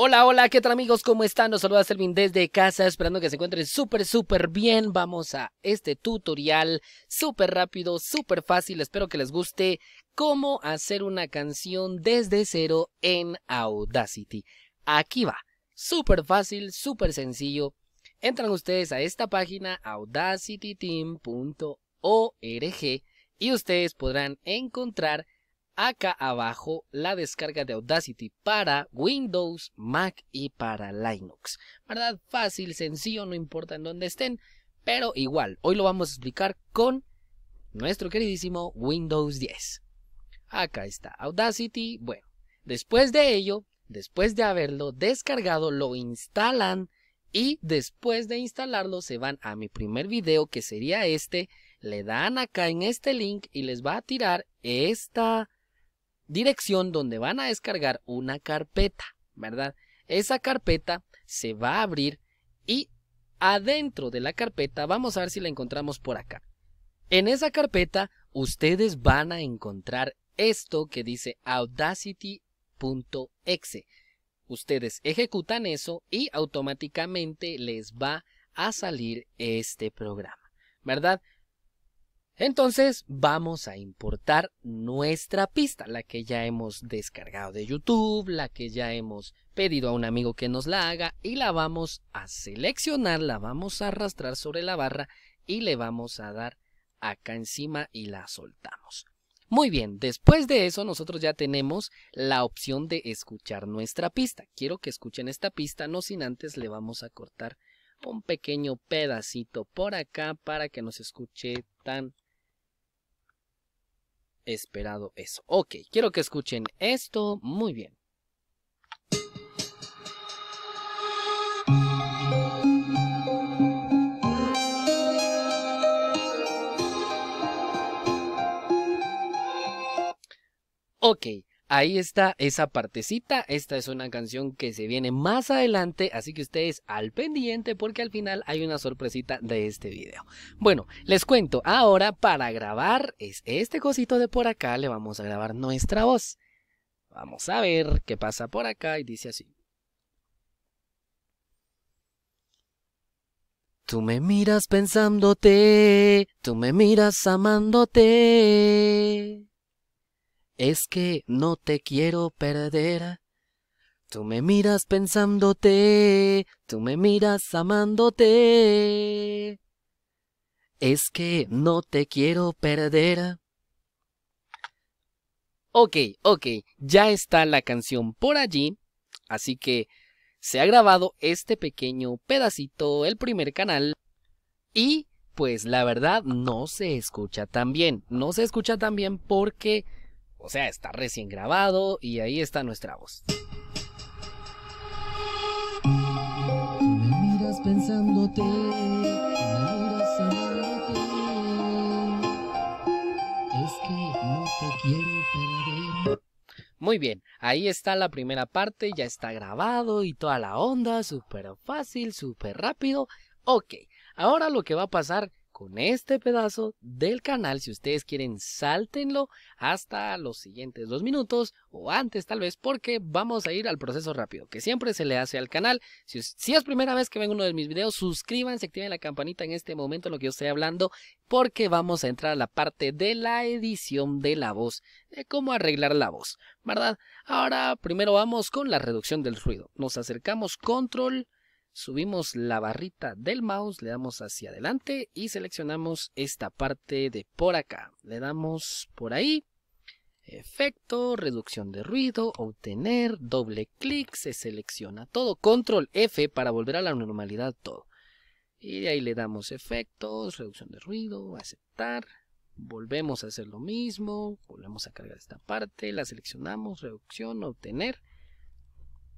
Hola, hola, ¿qué tal amigos? ¿Cómo están? Nos saluda Selvin desde casa, esperando que se encuentren súper, súper bien. Vamos a este tutorial súper rápido, súper fácil, espero que les guste cómo hacer una canción desde cero en Audacity. Aquí va, súper fácil, súper sencillo. Entran ustedes a esta página audacityteam.org y ustedes podrán encontrar acá abajo la descarga de Audacity para Windows, Mac y para Linux. ¿Verdad? Fácil, sencillo, no importa en dónde estén, pero igual, hoy lo vamos a explicar con nuestro queridísimo Windows 10. Acá está Audacity, bueno, después de ello, después de haberlo descargado, lo instalan y después de instalarlo se van a mi primer video que sería este, le dan acá en este link y les va a tirar esta dirección donde van a descargar una carpeta, ¿verdad? Esa carpeta se va a abrir y adentro de la carpeta, vamos a ver si la encontramos por acá. En esa carpeta ustedes van a encontrar esto que dice audacity.exe. Ustedes ejecutan eso y automáticamente les va a salir este programa, ¿verdad? Entonces vamos a importar nuestra pista, la que ya hemos descargado de YouTube, la que ya hemos pedido a un amigo que nos la haga y la vamos a seleccionar, la vamos a arrastrar sobre la barra y le vamos a dar acá encima y la soltamos. Muy bien, después de eso nosotros ya tenemos la opción de escuchar nuestra pista. Quiero que escuchen esta pista, no sin antes le vamos a cortar un pequeño pedacito por acá para que nos escuche tan esperado eso. Ok, quiero que escuchen esto muy bien. Ok, Ahí está esa partecita, esta es una canción que se viene más adelante, así que ustedes al pendiente porque al final hay una sorpresita de este video. Bueno, les cuento, ahora para grabar es este cosito de por acá, le vamos a grabar nuestra voz. Vamos a ver qué pasa por acá y dice así. Tú me miras pensándote, tú me miras amándote. Es que no te quiero perder. Tú me miras pensándote, tú me miras amándote. Es que no te quiero perder. Ok, ok, ya está la canción por allí, así que se ha grabado este pequeño pedacito, el primer canal, y pues la verdad no se escucha tan bien, no se escucha tan bien porque o sea, está recién grabado y ahí está nuestra voz. Muy bien, ahí está la primera parte, ya está grabado y toda la onda, súper fácil, súper rápido. Ok, ahora lo que va a pasar con este pedazo del canal. Si ustedes quieren, sáltenlo hasta los siguientes dos minutos o antes tal vez, porque vamos a ir al proceso rápido que siempre se le hace al canal. Si, si es primera vez que ven uno de mis videos, suscríbanse, activen la campanita en este momento en lo que yo estoy hablando, porque vamos a entrar a la parte de la edición de la voz, de cómo arreglar la voz, ¿verdad? Ahora primero vamos con la reducción del ruido. Nos acercamos control subimos la barrita del mouse, le damos hacia adelante y seleccionamos esta parte de por acá. Le damos por ahí, efecto, reducción de ruido, obtener, doble clic, se selecciona todo, control F para volver a la normalidad todo. Y de ahí le damos efectos, reducción de ruido, aceptar, volvemos a hacer lo mismo, volvemos a cargar esta parte, la seleccionamos, reducción, obtener,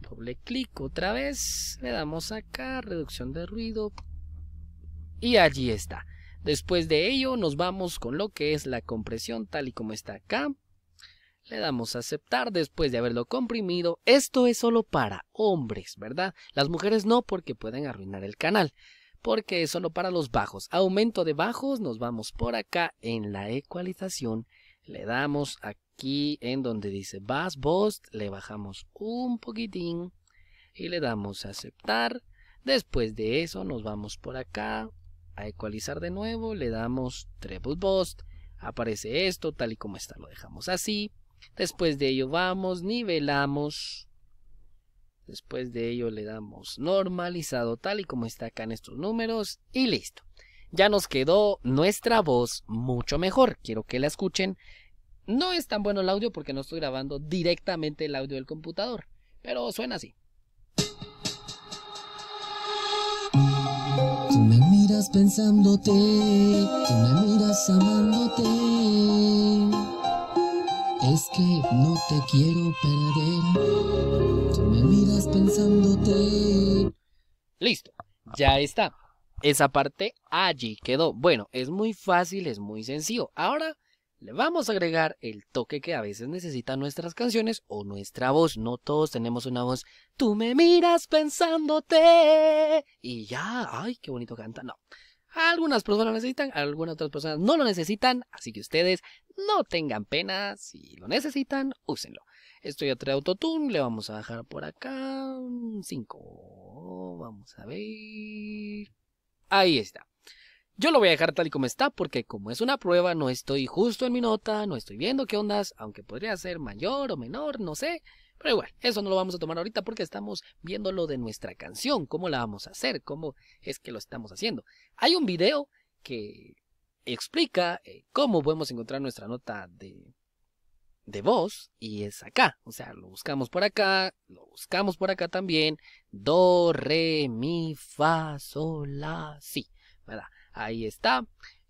doble clic otra vez, le damos acá, reducción de ruido, y allí está. Después de ello nos vamos con lo que es la compresión tal y como está acá. Le damos a aceptar después de haberlo comprimido. Esto es solo para hombres, ¿verdad? Las mujeres no porque pueden arruinar el canal. Porque es solo para los bajos. Aumento de bajos, nos vamos por acá en la ecualización. Le damos a aquí en donde dice Bass boost, le bajamos un poquitín y le damos a aceptar. Después de eso nos vamos por acá a ecualizar de nuevo, le damos Treble boost, aparece esto tal y como está, lo dejamos así. Después de ello vamos, nivelamos, después de ello le damos normalizado tal y como está acá en estos números y listo. Ya nos quedó nuestra voz mucho mejor, quiero que la escuchen no es tan bueno el audio porque no estoy grabando directamente el audio del computador, pero suena así. Es que no te Listo, ya está. Esa parte allí quedó. Bueno, es muy fácil, es muy sencillo. Ahora le vamos a agregar el toque que a veces necesitan nuestras canciones o nuestra voz. No todos tenemos una voz. Tú me miras pensándote. Y ya, ay, qué bonito canta. No. Algunas personas lo necesitan, algunas otras personas no lo necesitan, así que ustedes no tengan pena, si lo necesitan, úsenlo. Estoy ya trae Autotune, le vamos a bajar por acá cinco. Vamos a ver. Ahí está. Yo lo voy a dejar tal y como está porque como es una prueba no estoy justo en mi nota, no estoy viendo qué ondas, aunque podría ser mayor o menor, no sé. Pero igual, eso no lo vamos a tomar ahorita porque estamos viendo lo de nuestra canción, cómo la vamos a hacer, cómo es que lo estamos haciendo. Hay un video que explica eh, cómo podemos encontrar nuestra nota de, de voz y es acá. O sea, lo buscamos por acá, lo buscamos por acá también. Do, re, mi, fa, sol, la, si. ¿Verdad? ahí está.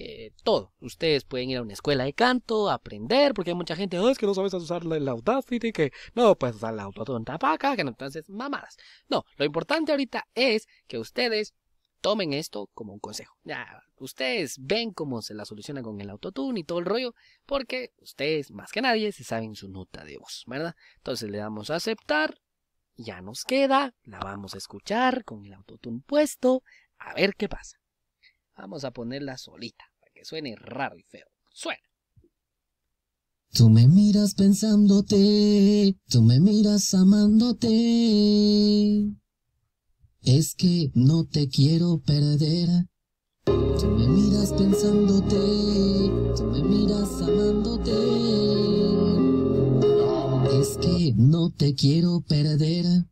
Eh, todo. Ustedes pueden ir a una escuela de canto, aprender, porque hay mucha gente, ah, es que no sabes usar el autotune? que no puedes usar la Autotune tapaca, que no, entonces mamadas. No, lo importante ahorita es que ustedes tomen esto como un consejo. Ya, ustedes ven cómo se la soluciona con el autotune y todo el rollo, porque ustedes más que nadie se saben su nota de voz, ¿verdad? Entonces le damos a aceptar, ya nos queda, la vamos a escuchar con el autotune puesto, a ver qué pasa. Vamos a ponerla solita, para que suene raro y feo. Suena. Tú me miras pensándote, tú me miras amándote. Es que no te quiero perder. Tú me miras pensándote, tú me miras amándote. Es que no te quiero perder.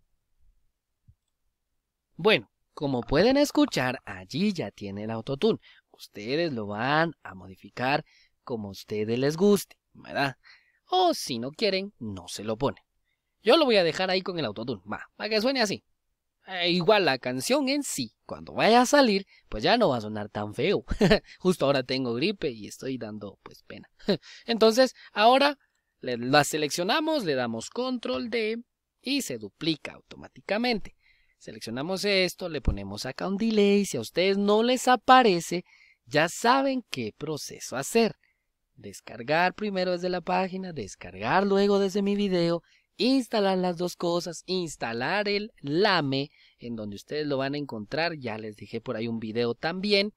Bueno, como pueden escuchar, allí ya tiene el autotune. Ustedes lo van a modificar como a ustedes les guste, ¿verdad? O si no quieren, no se lo ponen. Yo lo voy a dejar ahí con el autotune, va, para que suene así. Eh, igual la canción en sí, cuando vaya a salir, pues ya no va a sonar tan feo. Justo ahora tengo gripe y estoy dando pues pena. Entonces, ahora la seleccionamos, le damos control D y se duplica automáticamente. Seleccionamos esto, le ponemos acá un delay. Si a ustedes no les aparece, ya saben qué proceso hacer. Descargar primero desde la página, descargar luego desde mi video, instalar las dos cosas, instalar el LAME, en donde ustedes lo van a encontrar. Ya les dije por ahí un video también,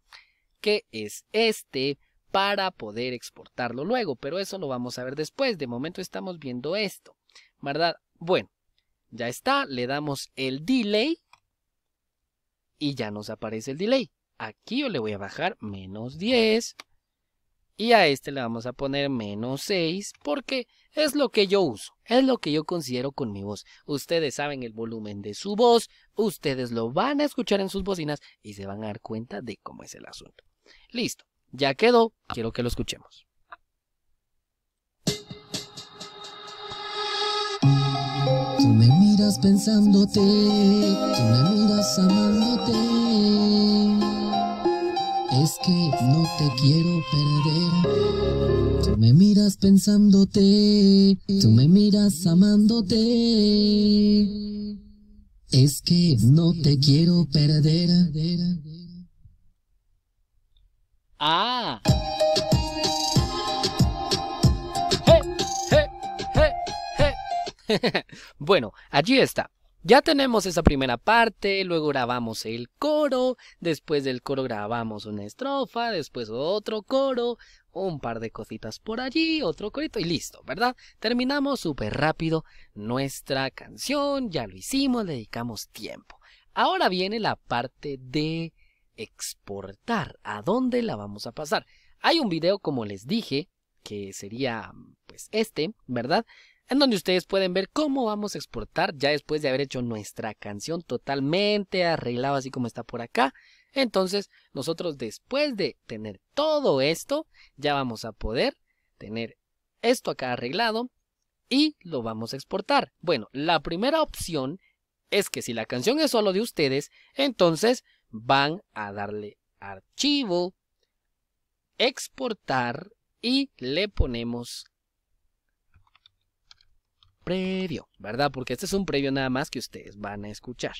que es este para poder exportarlo luego, pero eso lo vamos a ver después. De momento estamos viendo esto, ¿verdad? Bueno, ya está, le damos el delay y ya nos aparece el delay. Aquí yo le voy a bajar menos 10 y a este le vamos a poner menos 6 porque es lo que yo uso, es lo que yo considero con mi voz. Ustedes saben el volumen de su voz, ustedes lo van a escuchar en sus bocinas y se van a dar cuenta de cómo es el asunto. Listo, ya quedó, quiero que lo escuchemos. me miras pensándote, tú me miras amándote. Es que no te quiero perder. Tú me miras pensándote, tú me miras amándote. Es que no te quiero perder. Ah. bueno, allí está. Ya tenemos esa primera parte, luego grabamos el coro, después del coro grabamos una estrofa, después otro coro, un par de cositas por allí, otro corito y listo, ¿verdad? Terminamos súper rápido nuestra canción, ya lo hicimos, dedicamos tiempo. Ahora viene la parte de exportar, ¿a dónde la vamos a pasar? Hay un video, como les dije, que sería pues este, ¿verdad? en donde ustedes pueden ver cómo vamos a exportar ya después de haber hecho nuestra canción totalmente arreglada así como está por acá. Entonces nosotros después de tener todo esto ya vamos a poder tener esto acá arreglado y lo vamos a exportar. Bueno, la primera opción es que si la canción es solo de ustedes, entonces van a darle archivo, exportar y le ponemos previo, ¿verdad? Porque este es un previo nada más que ustedes van a escuchar.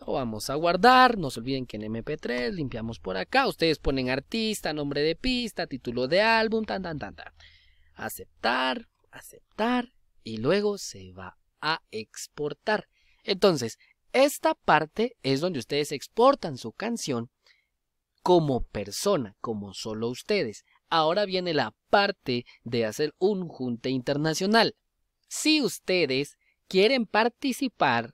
Lo vamos a guardar, no se olviden que en MP3 limpiamos por acá, ustedes ponen artista, nombre de pista, título de álbum, tan, tan, tan, tan. Aceptar, aceptar y luego se va a exportar. Entonces, esta parte es donde ustedes exportan su canción como persona, como solo ustedes. Ahora viene la parte de hacer un junte internacional. Si ustedes quieren participar,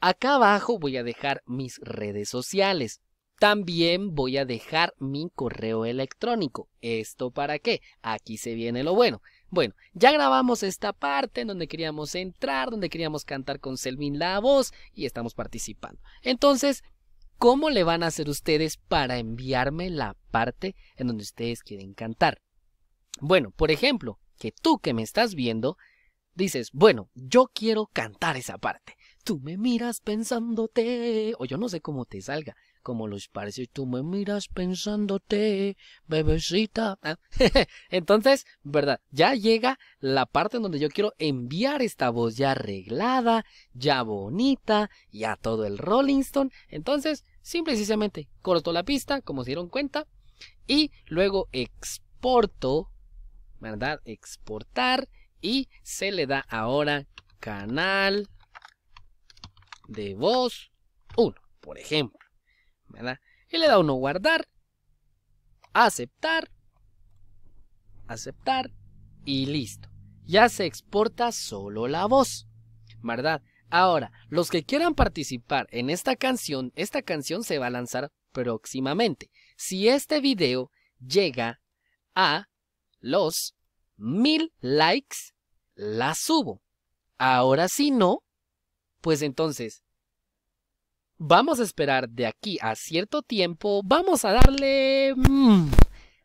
acá abajo voy a dejar mis redes sociales. También voy a dejar mi correo electrónico. ¿Esto para qué? Aquí se viene lo bueno. Bueno, ya grabamos esta parte en donde queríamos entrar, donde queríamos cantar con Selvin la voz y estamos participando. Entonces, ¿cómo le van a hacer ustedes para enviarme la parte en donde ustedes quieren cantar? Bueno, por ejemplo, que tú que me estás viendo dices, bueno, yo quiero cantar esa parte. Tú me miras pensándote, o yo no sé cómo te salga, como los parece, tú me miras pensándote, bebecita. ¿ah? Entonces, ¿verdad? Ya llega la parte en donde yo quiero enviar esta voz ya arreglada, ya bonita, ya todo el Rolling Stone. Entonces, simple y sencillamente corto la pista, como se dieron cuenta, y luego exporto, ¿verdad? Exportar y se le da ahora canal de voz 1, por ejemplo, ¿verdad? Y le da uno guardar, aceptar, aceptar y listo. Ya se exporta solo la voz, ¿verdad? Ahora, los que quieran participar en esta canción, esta canción se va a lanzar próximamente. Si este video llega a los mil likes, la subo. Ahora si no, pues entonces vamos a esperar de aquí a cierto tiempo, vamos a darle... Mm,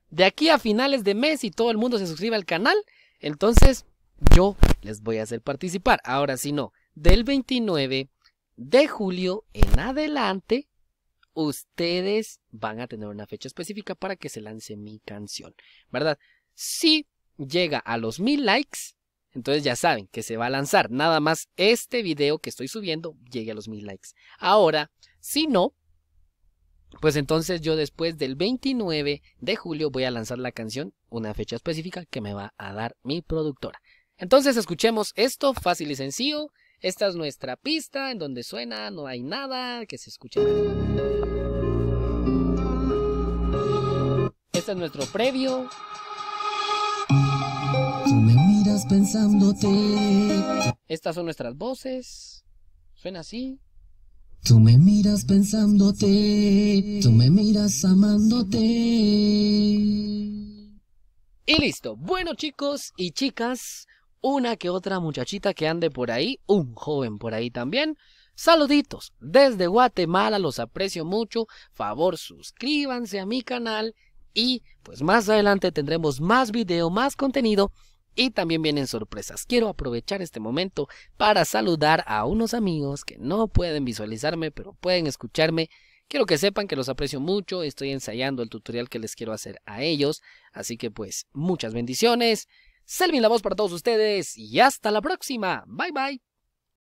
de aquí a finales de mes y todo el mundo se suscriba al canal, entonces yo les voy a hacer participar. Ahora si no, del 29 de julio en adelante, ustedes van a tener una fecha específica para que se lance mi canción, ¿verdad? Si llega a los mil likes, entonces ya saben que se va a lanzar. Nada más este video que estoy subiendo llegue a los mil likes. Ahora, si no, pues entonces yo después del 29 de julio voy a lanzar la canción, una fecha específica que me va a dar mi productora. Entonces escuchemos esto fácil y sencillo. Esta es nuestra pista en donde suena, no hay nada, que se escuche. Este es nuestro previo pensándote. Estas son nuestras voces. Suena así. Tú me miras pensándote, tú me miras amándote. Y listo. Bueno chicos y chicas, una que otra muchachita que ande por ahí, un joven por ahí también. Saluditos, desde Guatemala los aprecio mucho, favor suscríbanse a mi canal y pues más adelante tendremos más video, más contenido y también vienen sorpresas. Quiero aprovechar este momento para saludar a unos amigos que no pueden visualizarme, pero pueden escucharme. Quiero que sepan que los aprecio mucho, estoy ensayando el tutorial que les quiero hacer a ellos, así que pues muchas bendiciones. Selvin la voz para todos ustedes y hasta la próxima. Bye bye.